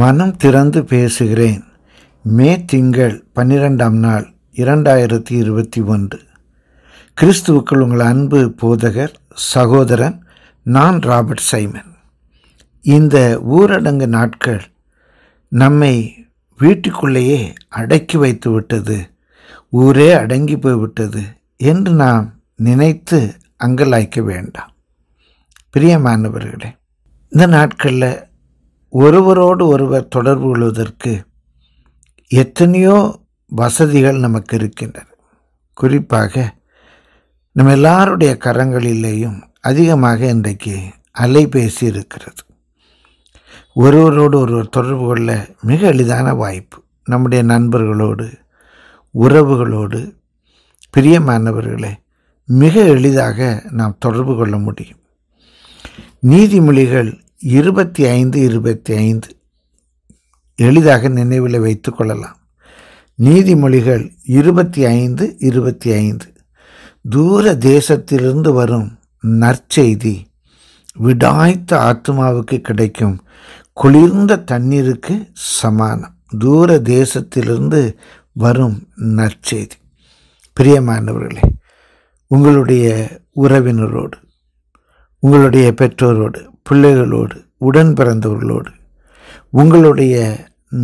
மனம் திறந்து பேசுகிறேன் மே திங்கள் பன்னிரெண்டாம் நாள் இரண்டாயிரத்தி இருபத்தி ஒன்று கிறிஸ்துவுக்குள் உங்கள் அன்பு போதகர் சகோதரன் நான் ராபர்ட் சைமன் இந்த ஊரடங்கு நாட்கள் நம்மை வீட்டுக்குள்ளேயே அடக்கி வைத்து விட்டது ஊரே அடங்கி போய்விட்டது என்று நாம் நினைத்து அங்கலாய்க்க வேண்டாம் பிரியமானவர்களே இந்த நாட்களில் ஒருவரோடு ஒருவர் தொடர்பு கொள்வதற்கு எத்தனையோ வசதிகள் நமக்கு இருக்கின்றன குறிப்பாக நம்ம எல்லாருடைய கரங்களிலேயும் அதிகமாக இன்றைக்கு அலைபேசி இருக்கிறது ஒருவரோடு ஒருவர் தொடர்பு கொள்ள மிக எளிதான வாய்ப்பு நம்முடைய நண்பர்களோடு உறவுகளோடு பிரியமானவர்களை மிக எளிதாக நாம் தொடர்பு கொள்ள முடியும் நீதிமொழிகள் இருபத்தி ஐந்து இருபத்தி ஐந்து எளிதாக நினைவில் வைத்து கொள்ளலாம் நீதிமொழிகள் இருபத்தி ஐந்து இருபத்தி ஐந்து தூர தேசத்திலிருந்து வரும் நற்செய்தி விடாய்த்த ஆத்மாவுக்கு கிடைக்கும் குளிர்ந்த தண்ணீருக்கு சமானம் தூர தேசத்திலிருந்து வரும் நற்செய்தி பிரியமானவர்களே உங்களுடைய உறவினரோடு உங்களுடைய பெற்றோரோடு பிள்ளைகளோடு உடன் பிறந்தவர்களோடு உங்களுடைய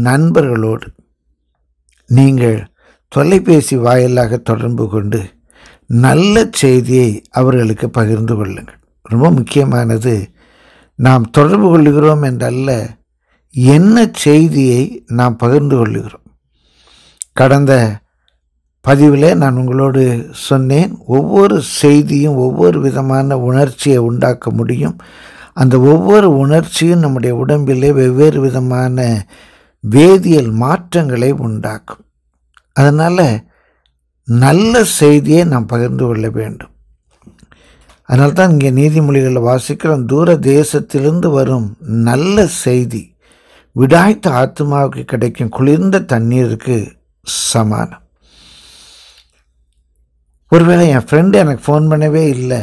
நண்பர்களோடு நீங்கள் தொலைபேசி வாயிலாக தொடர்பு கொண்டு நல்ல செய்தியை அவர்களுக்கு பகிர்ந்து கொள்ளுங்கள் ரொம்ப முக்கியமானது நாம் தொடர்பு கொள்ளுகிறோம் என்றல்ல என்ன செய்தியை நாம் பகிர்ந்து கொள்ளுகிறோம் கடந்த பதிவில் நான் உங்களோடு சொன்னேன் ஒவ்வொரு செய்தியும் ஒவ்வொரு விதமான உணர்ச்சியை உண்டாக்க முடியும் அந்த ஒவ்வொரு உணர்ச்சியும் நம்முடைய உடம்பிலே வெவ்வேறு விதமான வேதியியல் மாற்றங்களை உண்டாக்கும் அதனால் நல்ல செய்தியை நாம் பகிர்ந்து கொள்ள வேண்டும் அதனால்தான் தான் இங்கே நீதிமொழிகளில் வாசிக்கிறோம் தூர தேசத்திலிருந்து வரும் நல்ல செய்தி விடாய்த்த ஆத்மாவுக்கு கிடைக்கும் குளிர்ந்த தண்ணீருக்கு சமானம் ஒருவேளை என் ஃப்ரெண்டு எனக்கு ஃபோன் பண்ணவே இல்லை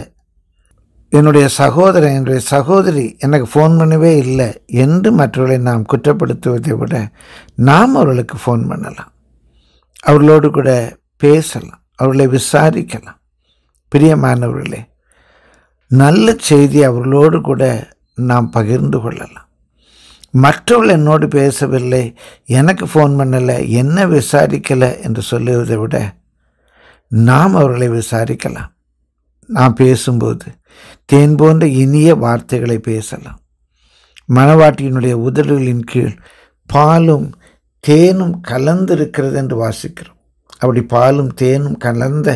என்னுடைய சகோதரன் என்னுடைய சகோதரி எனக்கு ஃபோன் பண்ணவே இல்லை என்று மற்றவர்களை நாம் குற்றப்படுத்துவதை விட நாம் அவர்களுக்கு ஃபோன் பண்ணலாம் அவர்களோடு கூட பேசலாம் அவர்களை விசாரிக்கலாம் பிரியமானவர்களே நல்ல செய்தி அவர்களோடு கூட நாம் பகிர்ந்து கொள்ளலாம் மற்றவர்கள் என்னோடு பேசவில்லை எனக்கு ஃபோன் பண்ணலை என்ன விசாரிக்கலை என்று சொல்லுவதை விட நாம் அவர்களை விசாரிக்கலாம் நாம் பேசும்போது தேன் போன்ற இனிய வார்த்தைகளை பேசலாம் மணவாட்டியினுடைய உதடுகளின் கீழ் பாலும் தேனும் கலந்திருக்கிறது என்று வாசிக்கிறோம் அப்படி பாலும் தேனும் கலந்த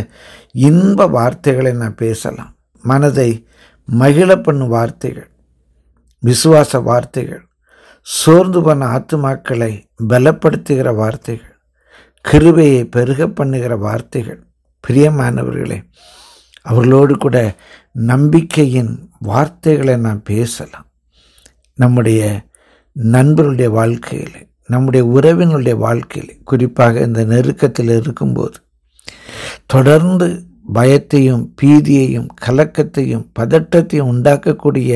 இன்ப வார்த்தைகளை நான் பேசலாம் மனதை மகிழ பண்ணும் வார்த்தைகள் விசுவாச வார்த்தைகள் சோர்ந்து பண்ண ஆத்துமாக்களை பலப்படுத்துகிற வார்த்தைகள் கிருபையை பெருக பண்ணுகிற வார்த்தைகள் பிரியமானவர்களே அவர்களோடு கூட நம்பிக்கையின் வார்த்தைகளை நாம் பேசலாம் நம்முடைய நண்பர்களுடைய வாழ்க்கையில் நம்முடைய உறவினுடைய வாழ்க்கையில் குறிப்பாக இந்த நெருக்கத்தில் இருக்கும்போது தொடர்ந்து பயத்தையும் பீதியையும் கலக்கத்தையும் பதட்டத்தையும் உண்டாக்கக்கூடிய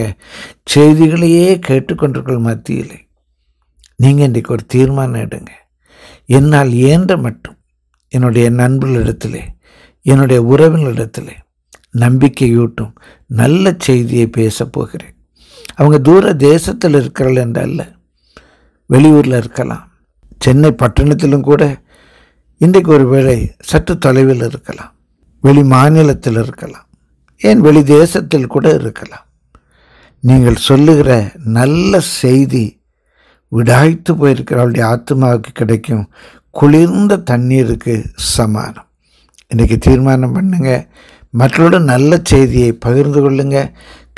செய்திகளையே கேட்டுக்கொண்டிருக்கிற மத்தியில் நீங்கள் இன்றைக்கு ஒரு தீர்மானம் எடுங்க என்னால் இயன்ற மட்டும் என்னுடைய நண்பர்களிடத்திலே என்னுடைய உறவினரிடத்தில் நம்பிக்கையூட்டும் நல்ல செய்தியை பேச போகிறேன் அவங்க தூர தேசத்தில் இருக்கிறாள் என்றல்ல வெளியூரில் இருக்கலாம் சென்னை பட்டணத்திலும் கூட இன்றைக்கு ஒரு வேளை சற்று தொலைவில் இருக்கலாம் வெளி மாநிலத்தில் இருக்கலாம் ஏன் வெளி தேசத்தில் கூட இருக்கலாம் நீங்கள் சொல்லுகிற நல்ல செய்தி விடாய்த்து போயிருக்கிறவளுடைய ஆத்மாவுக்கு கிடைக்கும் குளிர்ந்த தண்ணீருக்கு சமானம் இன்றைக்கி தீர்மானம் பண்ணுங்கள் மற்றோட நல்ல செய்தியை பகிர்ந்து கொள்ளுங்கள்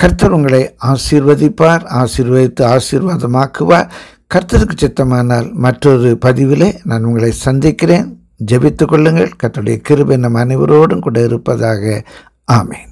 கர்த்தர் உங்களை ஆசீர்வதிப்பார் ஆசீர்வதித்து ஆசீர்வாதமாக்குவார் கர்த்தருக்கு சித்தமானால் மற்றொரு பதிவிலே நான் உங்களை சந்திக்கிறேன் ஜெபித்து கொள்ளுங்கள் கர்த்தருடைய கிருபை நம் அனைவரோடும் கூட இருப்பதாக ஆமேன்